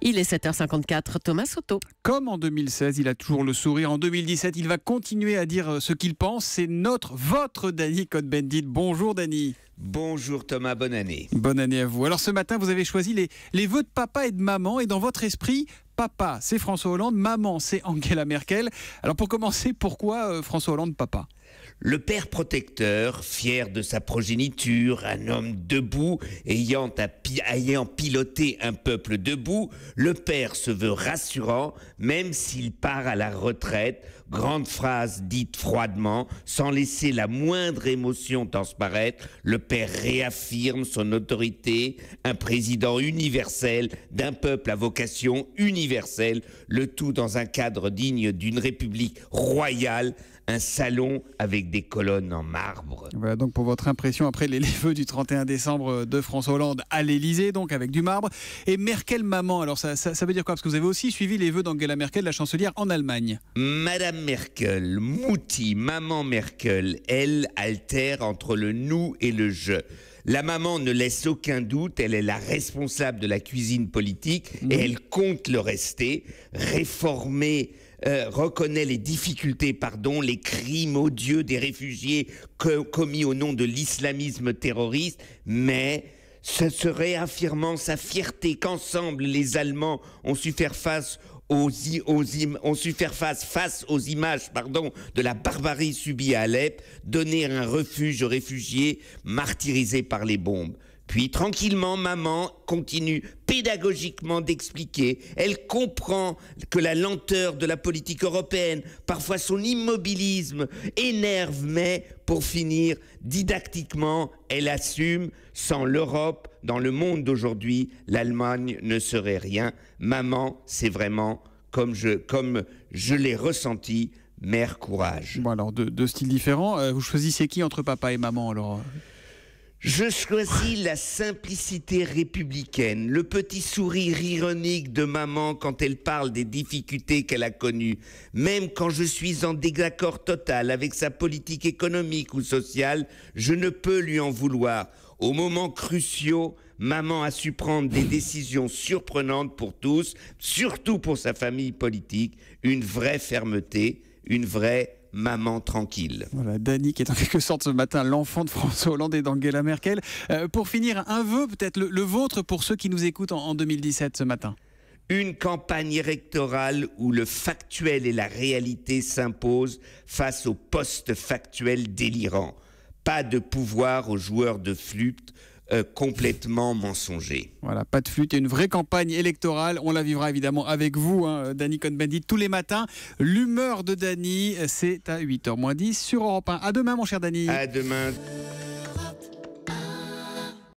Il est 7h54, Thomas Soto. Comme en 2016, il a toujours le sourire. En 2017, il va continuer à dire euh, ce qu'il pense. C'est notre, votre Danny code bendit Bonjour Danny. Bonjour Thomas, bonne année. Bonne année à vous. Alors ce matin, vous avez choisi les, les vœux de papa et de maman. Et dans votre esprit, papa, c'est François Hollande, maman, c'est Angela Merkel. Alors pour commencer, pourquoi euh, François Hollande, papa le père protecteur, fier de sa progéniture, un homme debout, ayant, piloté un peuple debout, le père se veut rassurant, même s'il part à la retraite, grande phrase dite froidement, sans laisser la moindre émotion transparaître, le père réaffirme son autorité, un président universel d'un peuple à vocation universelle, le tout dans un cadre digne d'une république royale, un salon avec des colonnes en marbre. Voilà donc pour votre impression après les, vœux du 31 décembre euh, de François Hollande à l'Elysée, donc avec du marbre. Et Merkel maman, alors ça, ça, veut dire quoi Parce que vous avez aussi suivi les vœux d'Angela Merkel, la chancelière en Allemagne. Madame Merkel, Mouti, maman Merkel, elle altère entre le nous et le je. La maman ne laisse aucun doute, elle est la responsable de la cuisine politique et elle compte le rester. Réformer euh, reconnaît les difficultés, pardon, les crimes odieux des réfugiés commis au nom de l'islamisme terroriste, mais ce serait affirmant sa fierté qu'ensemble les Allemands ont su faire face aux, ont su faire face, face aux images pardon, de la barbarie subie à Alep, donner un refuge aux réfugiés martyrisés par les bombes. Puis tranquillement, maman continue pédagogiquement d'expliquer. Elle comprend que la lenteur de la politique européenne, parfois son immobilisme, énerve, mais pour finir, didactiquement, elle assume, sans l'Europe, dans le monde d'aujourd'hui, l'Allemagne ne serait rien. Maman, c'est vraiment comme je, comme je l'ai ressenti, mère courage. alors, deux, deux styles différents. Euh, vous choisissez qui entre papa et maman alors je choisis la simplicité républicaine, le petit sourire ironique de maman quand elle parle des difficultés qu'elle a connues, même quand je suis en désaccord total avec sa politique économique ou sociale, je ne peux lui en vouloir. Au moment cruciaux, maman a su prendre des décisions surprenantes pour tous, surtout pour sa famille politique, une vraie fermeté, une vraie Maman tranquille. Voilà, Dany qui est en quelque sorte ce matin l'enfant de François Hollande et d'Angela Merkel. Euh, pour finir, un vœu peut-être le, vôtre pour ceux qui nous écoutent en, 2017 ce matin une campagne électorale où le factuel et la réalité s'imposent face au post factuel délirant. Pas de pouvoir aux joueurs de flûte, euh, complètement mensonger. Voilà, pas de flûte une vraie campagne électorale. On la vivra évidemment avec vous, hein, Danny Cohn-Bendit, tous les matins. L'humeur de Danny, c'est à 8h 10 sur Europe 1. À demain, mon cher Danny. À demain.